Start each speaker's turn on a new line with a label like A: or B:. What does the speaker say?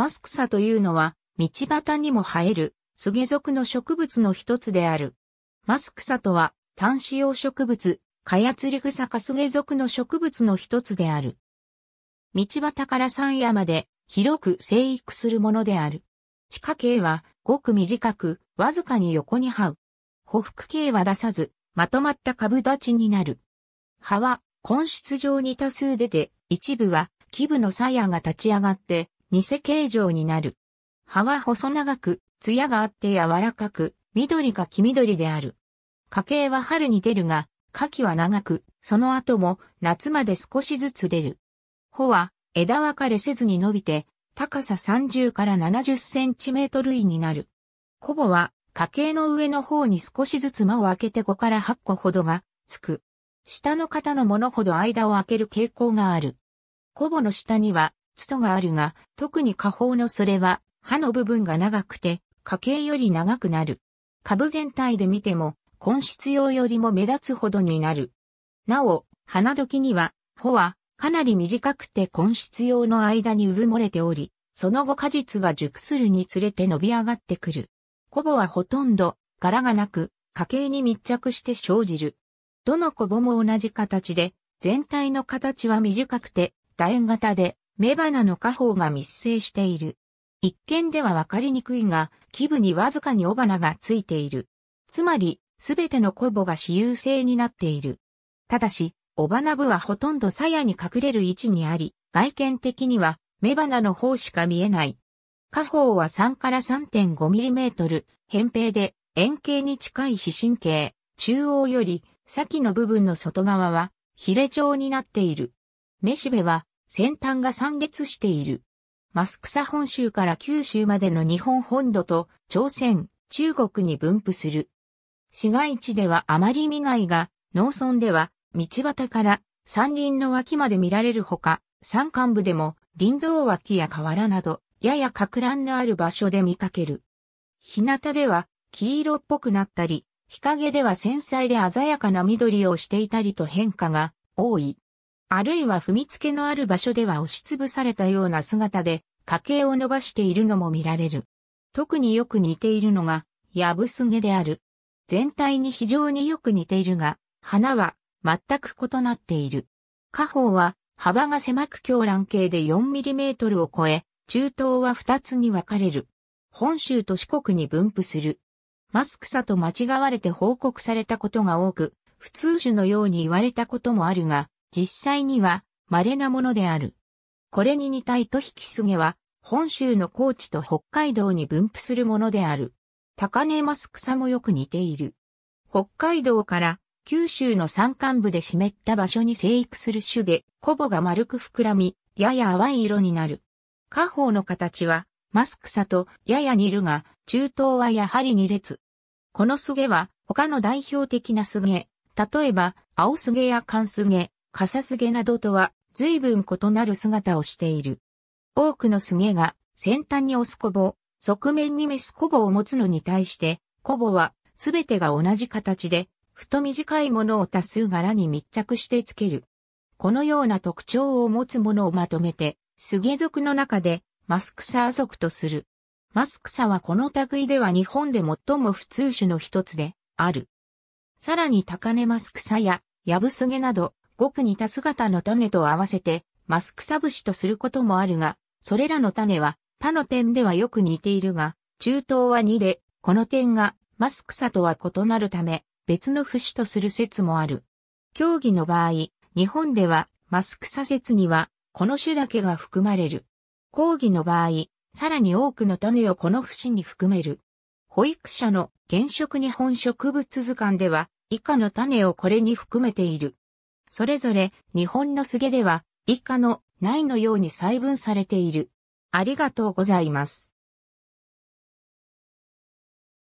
A: マスクサというのは、道端にも生える、スゲ属の植物の一つである。マスクサとは、単子葉植物、カヤツリグサカスゲ属の植物の一つである。道端から山野まで広く生育するものである。地下茎はごく短く、わずかに横に這う。匍匐茎は出さず、まとまった株立ちになる。葉は根室状に多数出て、一部は基部の鞘が立ち上がって、偽形状になる。葉は細長く、艶があって柔らかく、緑か黄緑である。花茎は春に出るが、花期は長く、その後も夏まで少しずつ出る。穂は枝分かれせずに伸びて、高さ30から70センチメートル位になる。コボは花茎の上の方に少しずつ間を開けて5から8個ほどがつく。下の型のものほど間を開ける傾向がある。コボの下にはつとがあるが、特に下方のそれは、歯の部分が長くて、家計より長くなる。株全体で見ても、根質用よりも目立つほどになる。なお、花時には、穂は、かなり短くて根質用の間にうずもれており、その後果実が熟するにつれて伸び上がってくる。コボはほとんど、柄がなく、家計に密着して生じる。どのコボも同じ形で、全体の形は短くて、楕円型で、雌花の花砲が密生している。一見ではわかりにくいが、基部にわずかに尾花がついている。つまり、すべての小母が私有性になっている。ただし、尾花部はほとんど鞘に隠れる位置にあり、外見的には雌花の方しか見えない。花砲は3から 3.5mm、扁平で円形に近い非神経、中央より先の部分の外側はヒレ状になっている。雌しべは先端が散列している。マスクサ本州から九州までの日本本土と朝鮮、中国に分布する。市街地ではあまり見ないが、農村では道端から山林の脇まで見られるほか、山間部でも林道脇や河原など、やや格乱のある場所で見かける。日向では黄色っぽくなったり、日陰では繊細で鮮やかな緑をしていたりと変化が多い。あるいは踏みつけのある場所では押しつぶされたような姿で、家計を伸ばしているのも見られる。特によく似ているのが、やぶすげである。全体に非常によく似ているが、花は全く異なっている。花宝は幅が狭く狂乱形で4トルを超え、中東は2つに分かれる。本州と四国に分布する。マスクサと間違われて報告されたことが多く、普通種のように言われたこともあるが、実際には稀なものである。これに似た糸引きすげは、本州の高知と北海道に分布するものである。高根マスクサもよく似ている。北海道から九州の山間部で湿った場所に生育する種で、コボが丸く膨らみ、やや淡い色になる。下方の形は、マスクサとやや似るが、中東はやはり二列。このスゲは、他の代表的なスゲ、例えば、青スゲや寒スゲ、カサスゲなどとは随分異なる姿をしている。多くのスゲが先端にオスコボ、側面にメスコボを持つのに対して、コボはすべてが同じ形で、太短いものを多数柄に密着してつける。このような特徴を持つものをまとめて、スゲ族の中でマスクサー族とする。マスクサはこの類では日本で最も普通種の一つである。さらに高根マスクサやヤブスゲなどごく似た姿の種と合わせて、マスクサブシとすることもあるが、それらの種は、他の点ではよく似ているが、中東は2で、この点がマスクサとは異なるため、別の節とする説もある。競技の場合、日本ではマスクサ説には、この種だけが含まれる。講義の場合、さらに多くの種をこの節に含める。保育者の現職日本植物図鑑では、以下の種をこれに含めている。それぞれ日本の菅では以下のないのように細分されている。ありがとうございます。